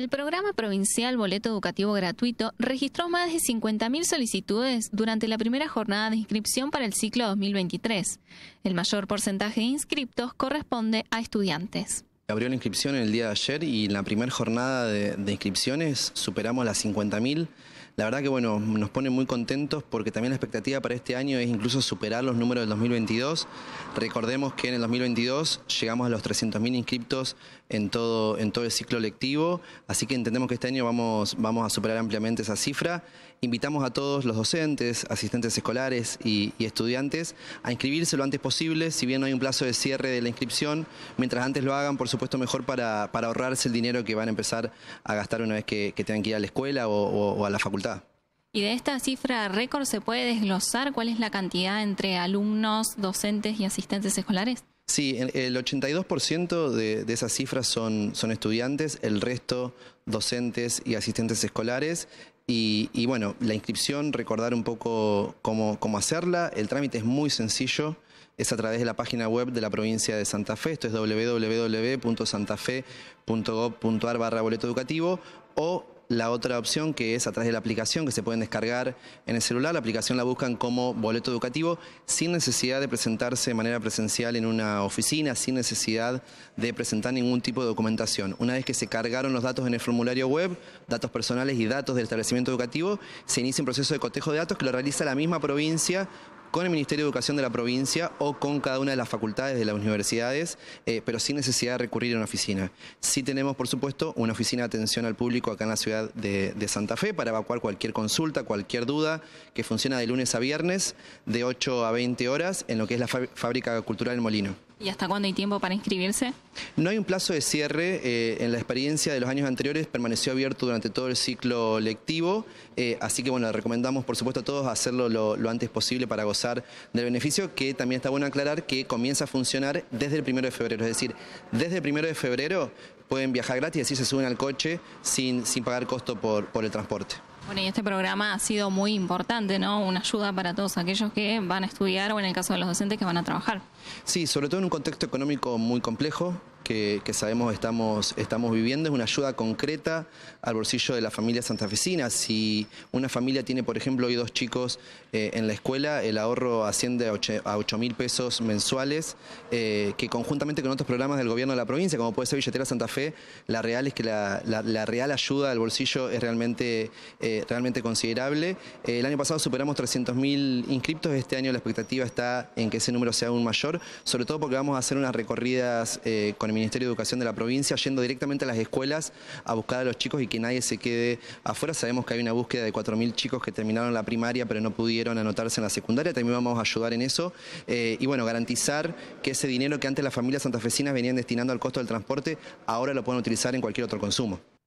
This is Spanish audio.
El programa provincial Boleto Educativo Gratuito registró más de 50.000 solicitudes durante la primera jornada de inscripción para el ciclo 2023. El mayor porcentaje de inscriptos corresponde a estudiantes. Abrió la inscripción el día de ayer y en la primera jornada de, de inscripciones superamos las 50.000 la verdad que bueno, nos pone muy contentos porque también la expectativa para este año es incluso superar los números del 2022. Recordemos que en el 2022 llegamos a los 300.000 inscriptos en todo, en todo el ciclo lectivo, así que entendemos que este año vamos, vamos a superar ampliamente esa cifra. Invitamos a todos los docentes, asistentes escolares y, estudiantes a inscribirse lo antes posible, si bien no hay un plazo de cierre de la inscripción, mientras antes lo hagan, por supuesto, mejor para, ahorrarse el dinero que van a empezar a gastar una vez que, tengan que ir a la escuela o, o a la facultad y de esta cifra récord se puede desglosar cuál es la cantidad entre alumnos, docentes y asistentes escolares. Sí, el 82% de, de, esas cifras son, son estudiantes, el resto docentes y asistentes escolares. Y, bueno, la inscripción, recordar un poco cómo, hacerla. El trámite es muy sencillo, es a través de la página web de la provincia de Santa Fe, esto es www.santafe.gov.ar barra educativo o la otra opción que es a través de la aplicación que se pueden descargar en el celular, la aplicación la buscan como boleto educativo sin necesidad de presentarse de manera presencial en una oficina, sin necesidad de presentar ningún tipo de documentación. Una vez que se cargaron los datos en el formulario web, datos personales y datos del establecimiento educativo, se inicia un proceso de cotejo de datos que lo realiza la misma provincia con el Ministerio de Educación de la provincia o con cada una de las facultades de las universidades, eh, pero sin necesidad de recurrir a una oficina. Sí tenemos, por supuesto, una oficina de atención al público acá en la ciudad de, de Santa Fe para evacuar cualquier consulta, cualquier duda, que funciona de lunes a viernes, de 8 a 20 horas, en lo que es la fábrica cultural El Molino. ¿Y hasta cuándo hay tiempo para inscribirse? No hay un plazo de cierre. Eh, en la experiencia de los años anteriores permaneció abierto durante todo el ciclo lectivo. Eh, así que, bueno, recomendamos, por supuesto, a todos hacerlo lo, antes posible para gozar del beneficio, que también está bueno aclarar que comienza a funcionar desde el primero de febrero. Es decir, desde el primero de febrero pueden viajar gratis, así se suben al coche sin, sin pagar costo por el transporte. Bueno, y este programa ha sido muy importante, ¿no? Una ayuda para todos aquellos que van a estudiar o en el caso de los docentes que van a trabajar. Sí, sobre todo en un contexto económico muy complejo, que, sabemos estamos, estamos viviendo, es una ayuda concreta al bolsillo de la familia santafesina. Si una familia tiene, por ejemplo, hoy dos chicos eh, en la escuela, el ahorro asciende a 8, mil pesos mensuales, eh, que conjuntamente con otros programas del gobierno de la provincia, como puede ser Billetera Santa Fe, la real es que la, real ayuda al bolsillo es realmente, eh, realmente considerable. el año pasado superamos 300.000 mil inscriptos, este año la expectativa está en que ese número sea aún mayor, sobre todo porque vamos a hacer unas recorridas con el Ministerio de Educación de la provincia, yendo directamente a las escuelas a buscar a los chicos y que nadie se quede afuera. Sabemos que hay una búsqueda de 4.000 chicos que terminaron la primaria pero no pudieron anotarse en la secundaria, también vamos a ayudar en eso. Eh, y bueno, garantizar que ese dinero que antes las familias santafesinas venían destinando al costo del transporte, ahora lo pueden utilizar en cualquier otro consumo.